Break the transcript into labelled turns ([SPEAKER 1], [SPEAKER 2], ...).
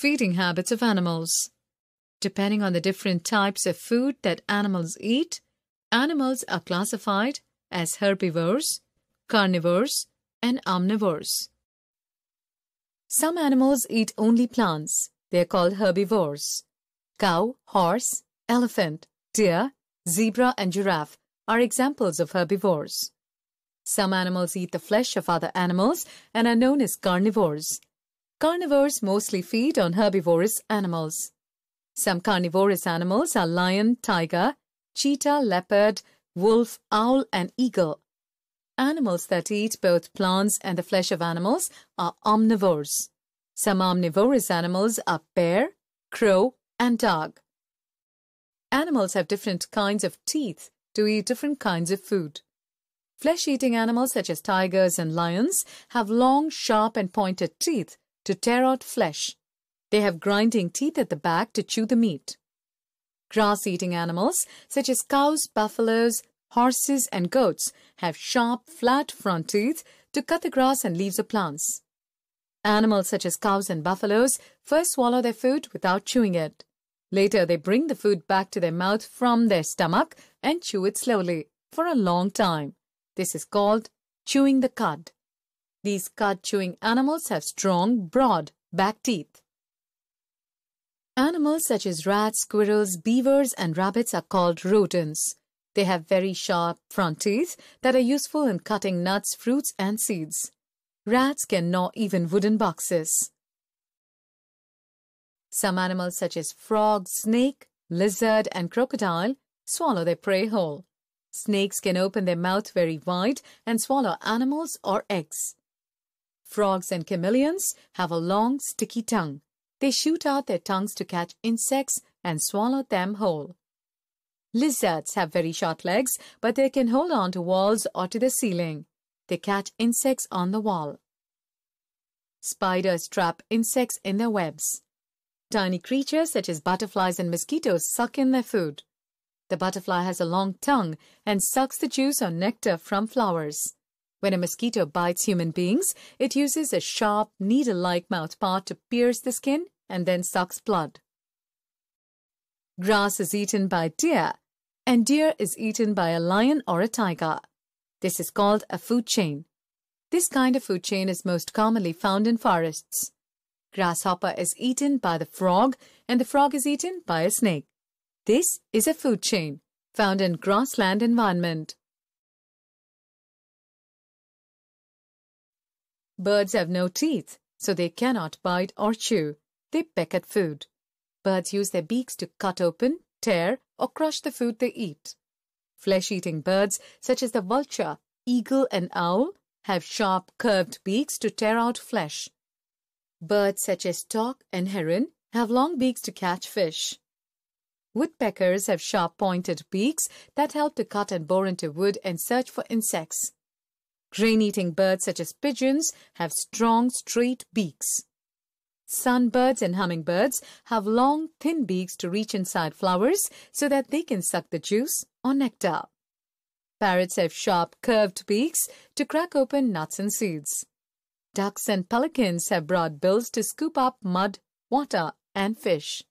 [SPEAKER 1] feeding habits of animals. Depending on the different types of food that animals eat, animals are classified as herbivores, carnivores, and omnivores. Some animals eat only plants. They are called herbivores. Cow, horse, elephant, deer, zebra, and giraffe are examples of herbivores. Some animals eat the flesh of other animals and are known as carnivores. Carnivores mostly feed on herbivorous animals. Some carnivorous animals are lion, tiger, cheetah, leopard, wolf, owl, and eagle. Animals that eat both plants and the flesh of animals are omnivores. Some omnivorous animals are bear, crow, and dog. Animals have different kinds of teeth to eat different kinds of food. Flesh-eating animals such as tigers and lions have long, sharp and pointed teeth to tear out flesh. They have grinding teeth at the back to chew the meat. Grass-eating animals, such as cows, buffaloes, horses, and goats, have sharp, flat front teeth to cut the grass and leaves of plants. Animals such as cows and buffaloes first swallow their food without chewing it. Later, they bring the food back to their mouth from their stomach and chew it slowly for a long time. This is called chewing the cud. These cud-chewing animals have strong, broad back teeth. Animals such as rats, squirrels, beavers and rabbits are called rodents. They have very sharp front teeth that are useful in cutting nuts, fruits and seeds. Rats can gnaw even wooden boxes. Some animals such as frog, snake, lizard and crocodile swallow their prey whole. Snakes can open their mouth very wide and swallow animals or eggs. Frogs and chameleons have a long, sticky tongue. They shoot out their tongues to catch insects and swallow them whole. Lizards have very short legs, but they can hold on to walls or to the ceiling. They catch insects on the wall. Spiders trap insects in their webs. Tiny creatures such as butterflies and mosquitoes suck in their food. The butterfly has a long tongue and sucks the juice or nectar from flowers. When a mosquito bites human beings, it uses a sharp, needle-like mouthpart to pierce the skin and then sucks blood. Grass is eaten by deer, and deer is eaten by a lion or a tiger. This is called a food chain. This kind of food chain is most commonly found in forests. Grasshopper is eaten by the frog, and the frog is eaten by a snake. This is a food chain found in grassland environment. Birds have no teeth, so they cannot bite or chew. They peck at food. Birds use their beaks to cut open, tear, or crush the food they eat. Flesh-eating birds, such as the vulture, eagle, and owl, have sharp, curved beaks to tear out flesh. Birds such as stork and heron have long beaks to catch fish. Woodpeckers have sharp pointed beaks that help to cut and bore into wood and search for insects. Grain-eating birds such as pigeons have strong, straight beaks. Sunbirds and hummingbirds have long, thin beaks to reach inside flowers so that they can suck the juice or nectar. Parrots have sharp, curved beaks to crack open nuts and seeds. Ducks and pelicans have broad bills to scoop up mud, water, and fish.